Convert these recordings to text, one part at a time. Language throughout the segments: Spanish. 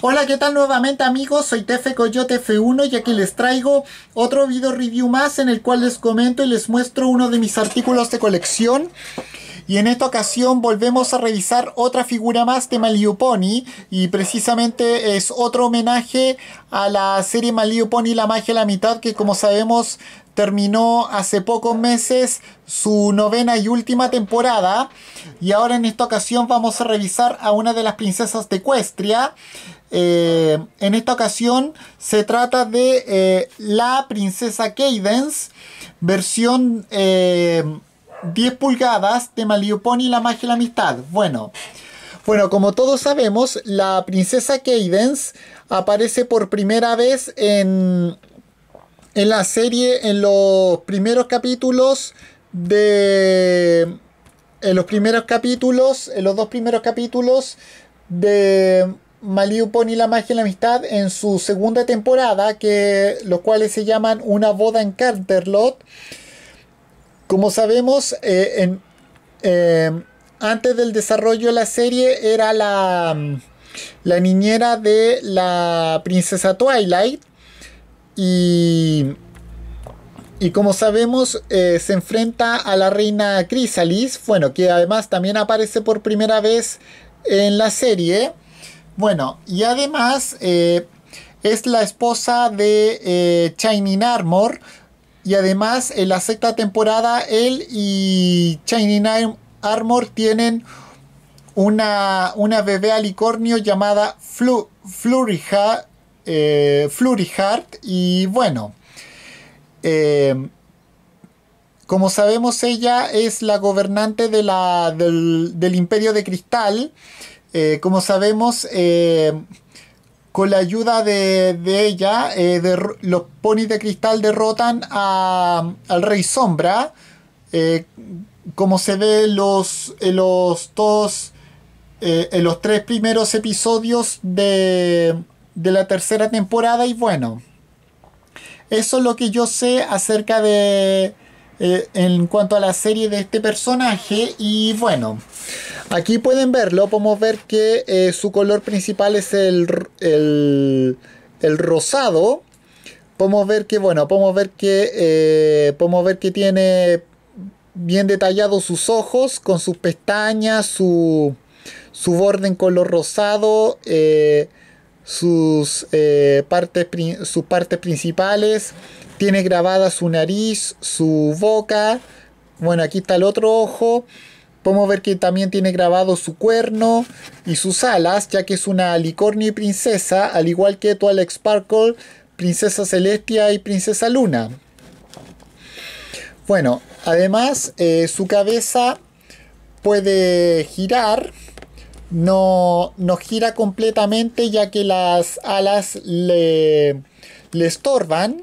Hola, ¿qué tal nuevamente amigos? Soy Tefe Coyote F1 y aquí les traigo otro video review más en el cual les comento y les muestro uno de mis artículos de colección. Y en esta ocasión volvemos a revisar otra figura más de Malio Pony y precisamente es otro homenaje a la serie Malio Pony La Magia a la Mitad que como sabemos terminó hace pocos meses su novena y última temporada y ahora en esta ocasión vamos a revisar a una de las princesas de Cuestria. Eh, en esta ocasión se trata de eh, La Princesa Cadence, versión 10 eh, pulgadas de Maliuponi y la magia y la amistad. Bueno, bueno, como todos sabemos, la Princesa Cadence aparece por primera vez en, en la serie, en los primeros capítulos de... En los primeros capítulos, en los dos primeros capítulos de Maliu y la magia y la amistad en su segunda temporada, que los cuales se llaman Una boda en Canterlot. Como sabemos, eh, eh, antes del desarrollo de la serie era la, mm, la niñera de la princesa Twilight. Y, y como sabemos, eh, se enfrenta a la reina Chrysalis, bueno, que además también aparece por primera vez en la serie. Bueno, y además eh, es la esposa de eh, Armor. Y además en la sexta temporada él y Shining Armor tienen una, una bebé alicornio llamada Flu, eh, Y bueno, eh, como sabemos ella es la gobernante de la, del Imperio de Cristal. Eh, como sabemos, eh, con la ayuda de, ella, eh, los ponis de cristal derrotan al Rey Sombra. como se ve los, en los dos, en los tres primeros episodios de la tercera temporada. Y bueno, eso es lo que yo sé acerca de, eh, en cuanto a la serie de este personaje y bueno aquí pueden verlo podemos ver que eh, su color principal es el, el, rosado podemos ver que bueno podemos ver que eh, podemos ver que tiene bien detallados sus ojos con sus pestañas su su borde en color rosado eh, eh, sus, partes, principales, tiene grabada su nariz, su boca, bueno, aquí está el otro ojo, podemos ver que también tiene grabado su cuerno y sus alas, ya que es una alicornio y princesa, al igual que Alex Sparkle, Princesa Celestia y Princesa Luna. Bueno, además eh, su cabeza puede girar no, no gira completamente ya que las alas le, estorban.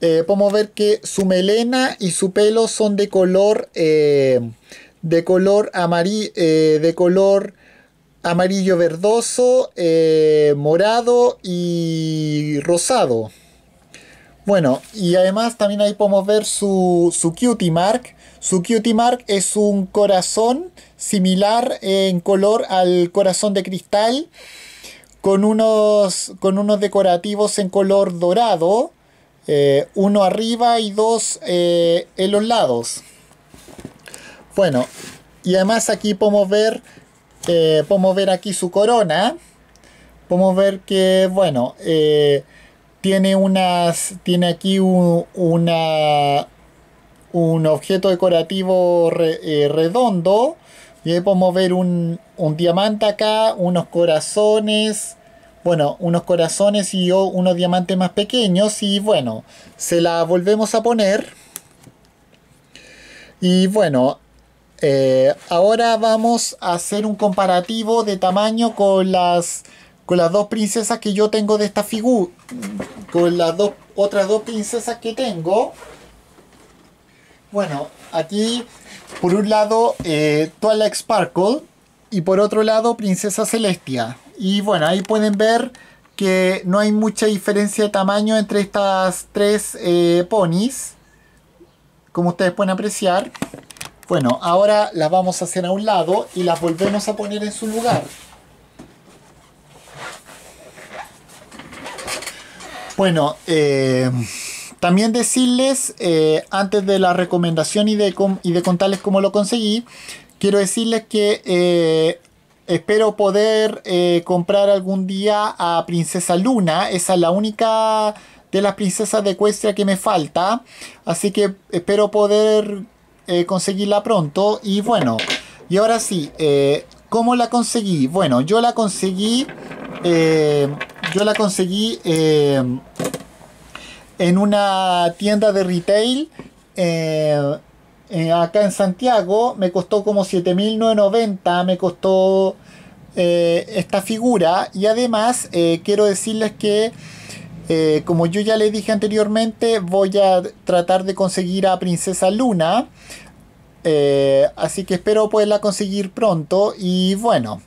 Eh, podemos ver que su melena y su pelo son de color eh, de color eh, de color amarillo verdoso morado y rosado bueno, y además también ahí podemos ver su, cutie mark. Su cutie mark es un corazón similar en color al corazón de cristal con unos, con unos decorativos en color dorado, eh, uno arriba y dos eh, en los lados. Bueno, y además aquí podemos ver, eh, podemos ver aquí su corona. Podemos ver que, bueno, tiene unas tiene aquí un, una, un objeto decorativo eh, redondo y ahí podemos ver un, un, diamante acá unos corazones bueno unos corazones y unos diamantes más pequeños y bueno se la volvemos a poner y bueno eh, ahora vamos a hacer un comparativo de tamaño con las con las dos princesas que yo tengo de esta figura, con las dos, otras dos princesas que tengo, bueno, aquí por un lado eh, Twilight Sparkle y por otro lado Princesa Celestia. Y bueno, ahí pueden ver que no hay mucha diferencia de tamaño entre estas tres eh, ponis, como ustedes pueden apreciar. Bueno, ahora las vamos a hacer a un lado y las volvemos a poner en su lugar. Bueno, eh, también decirles, eh, antes de la recomendación y de, y de contarles cómo lo conseguí, quiero decirles que eh, espero poder comprar algún día a Princesa Luna. Esa es la única de las princesas de Ecuestria que me falta. Así que espero poder conseguirla pronto. Y bueno, y ahora sí, ¿cómo la conseguí? Bueno, yo la conseguí eh, yo la conseguí eh, en una tienda de retail eh, acá en Santiago. Me costó como 7.990, me costó esta figura. Y además quiero decirles que... como yo ya les dije anteriormente, voy a tratar de conseguir a Princesa Luna. así que espero poderla conseguir pronto. Y bueno,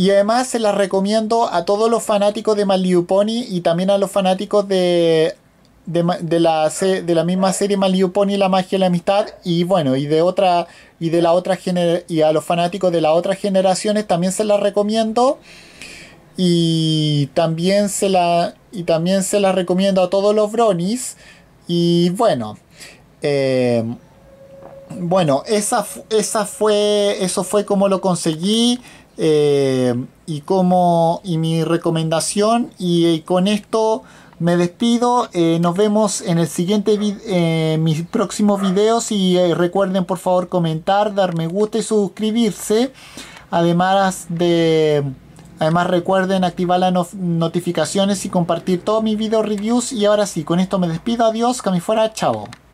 y además se las recomiendo a todos los fanáticos de Pony y también a los fanáticos de, la, de la misma serie Pony La Magia y la Amistad. Y bueno, y de otra y de la otra y a los fanáticos de las otras generaciones también se las recomiendo. Y también se la y también se las recomiendo a todos los bronis. Y bueno. Eh, bueno, esa, fue, eso fue como lo conseguí eh, y, como, y mi recomendación. Y, con esto me despido. Eh, nos vemos en el siguiente eh, mis próximos videos. Y recuerden por favor comentar, dar me gusta y suscribirse. Además de... Además recuerden activar las notificaciones y compartir todos mis video reviews. Y ahora sí, con esto me despido. Adiós, que fuera, chao.